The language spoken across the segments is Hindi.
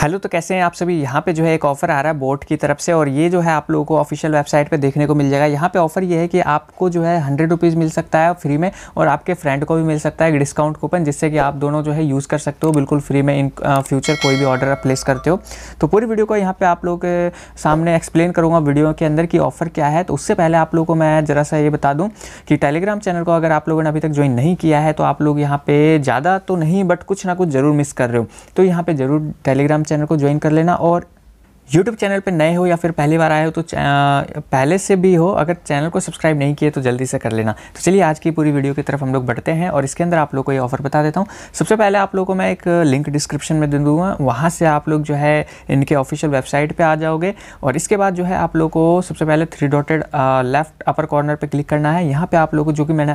हेलो तो कैसे हैं आप सभी यहाँ पे जो है एक ऑफ़र आ रहा है बोर्ड की तरफ से और ये जो है आप लोगों को ऑफिशियल वेबसाइट पे देखने को मिल जाएगा यहाँ पे ऑफ़र ये है कि आपको जो है हंड्रेड रुपीज़ मिल सकता है फ्री में और आपके फ्रेंड को भी मिल सकता है एक डिस्काउंट कूपन जिससे कि आप दोनों जो है यूज़ कर सकते हो बिल्कुल फ्री में इन फ्यूचर कोई भी ऑर्डर आप प्लेस करते हो तो पूरी वीडियो को यहाँ पर आप लोग के सामने एक्सप्लेन करूँगा वीडियो के अंदर कि ऑफ़र क्या है तो उससे पहले आप लोग को मैं ज़रा सा ये बता दूँ कि टेलीग्राम चैनल को अगर आप लोगों ने अभी तक ज्वाइन नहीं किया है तो आप लोग यहाँ पर ज़्यादा तो नहीं बट कुछ ना कुछ ज़रूर मिस कर रहे हो तो यहाँ पर ज़रूर टेलीग्राम चैनल चैनल को ज्वाइन कर लेना और यूट्यूब चैनल पर नए हो या फिर पहली बार आए हो तो पहले से भी हो अगर चैनल को सब्सक्राइब नहीं किए तो जल्दी से कर लेना तो चलिए आज की पूरी वीडियो की तरफ हम लोग बढ़ते हैं और इसके अंदर आप लोग को ये ऑफर बता देता हूँ सबसे पहले आप लोग को मैं एक लिंक डिस्क्रिप्शन में दे दूँगा वहाँ से आप लोग जो है इनके ऑफिशियल वेबसाइट पर आ जाओगे और इसके बाद जो है आप लोग को सबसे पहले three dotted left upper corner पर क्लिक करना है यहाँ पर आप लोग को जो कि मैंने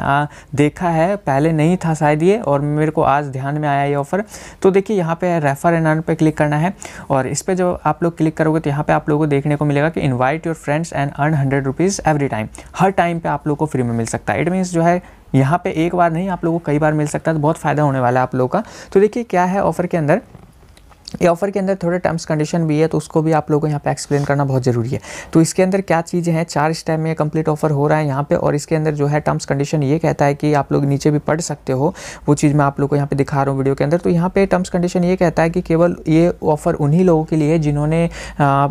देखा है पहले नहीं था शायद ये और मेरे को आज ध्यान में आया ये ऑफ़र तो देखिए यहाँ पर रेफ़र एंड अर्न पर क्लिक करना है और इस पर जो आप लोग क्लिक करोगे तो यहाँ पे आप लोगों को देखने को मिलेगा कि invite your friends and earn hundred rupees every time हर टाइम पे आप लोगों को फ्री में मिल सकता है इट मीन्स जो है यहाँ पे एक बार नहीं आप लोगों को कई बार मिल सकता है तो बहुत फ़ायदा होने वाला है आप लोगों का तो देखिए क्या है ऑफर के अंदर ये ऑफ़र के अंदर थोड़े टर्म्स कंडीशन भी है तो उसको भी आप लोगों को यहाँ पे एक्सप्लेन करना बहुत ज़रूरी है तो इसके अंदर क्या चीज़ें हैं चार स्टेप में कंप्लीट ऑफर हो रहा है यहाँ पे और इसके अंदर जो है टर्म्स कंडीशन ये कहता है कि आप लोग नीचे भी पढ़ सकते हो वो चीज़ मैं आप लोग को यहाँ पर दिखा रहा हूँ वीडियो के अंदर तो यहाँ पर टर्म्स कंडीशन ये कहता है कि केवल ये ऑफ़र उन्हीं लोगों के लिए जिन्होंने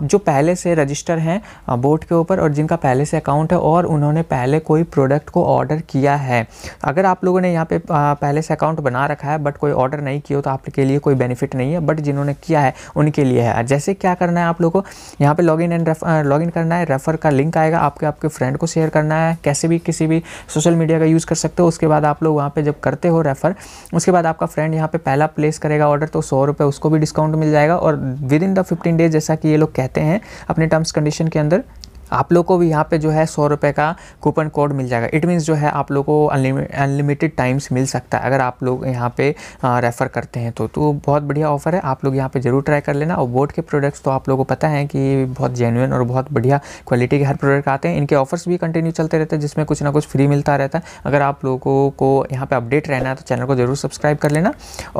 जो पहले से रजिस्टर हैं बोर्ड के ऊपर और जिनका पहले से अकाउंट है और उन्होंने पहले कोई प्रोडक्ट को ऑर्डर किया है अगर आप लोगों ने यहाँ पर पहले से अकाउंट बना रखा है बट कोई ऑर्डर नहीं किया तो आपके लिए कोई बेनिफिट नहीं है बट जिन्होंने उन्होंने किया है उनके लिए है जैसे क्या करना है आप लोगों को यहाँ पे लॉगिन एंड लॉगिन करना है रेफर का लिंक आएगा आपके आपके फ्रेंड को शेयर करना है कैसे भी किसी भी सोशल मीडिया का यूज़ कर सकते हो उसके बाद आप लोग वहाँ पर जब करते हो रेफ़र उसके बाद आपका फ्रेंड यहाँ पर पहला प्लेस करेगा ऑर्डर तो सौ रुपये उसको भी डिस्काउंट मिल जाएगा और within the fifteen days जैसा कि ये लोग कहते हैं अपने टर्म्स कंडीशन के अंदर आप लोग को भी यहाँ पे जो है सौ रुपये का कूपन कोड मिल जाएगा इट मीन्स जो है आप लोग को अनलिमिटेड टाइम्स मिल सकता है अगर आप लोग यहाँ पे रेफ़र करते हैं तो तो बहुत बढ़िया ऑफर है आप लोग यहाँ पे ज़रूर ट्राई कर लेना और बोट के प्रोडक्ट्स तो आप लोगों को पता है कि बहुत जेनुअन और बहुत बढ़िया क्वालिटी के हर प्रोडक्ट आते हैं इनके ऑफर्स भी कंटिन्यू चलते रहते हैं जिसमें कुछ ना कुछ फ्री मिलता रहता है अगर आप लोगों को यहाँ पर अपडेट रहना है तो चैनल को ज़रूर सब्सक्राइब कर लेना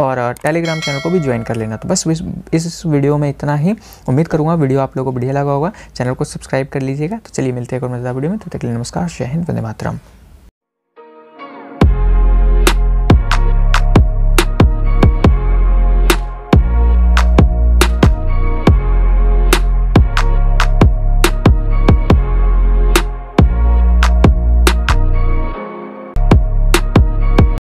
और टेलीग्राम चैनल को भी ज्वाइन कर लेना तो बस इस वीडियो में इतना ही उम्मीद करूँगा वीडियो आप लोग को बढ़िया लगा होगा चैनल को सब्सक्राइब कर लीजिए कीजिएगा तो चलिए मिलते हैं एक और मजेदार वीडियो में तब तो तक के लिए नमस्कार जय हिंद वंदे मातरम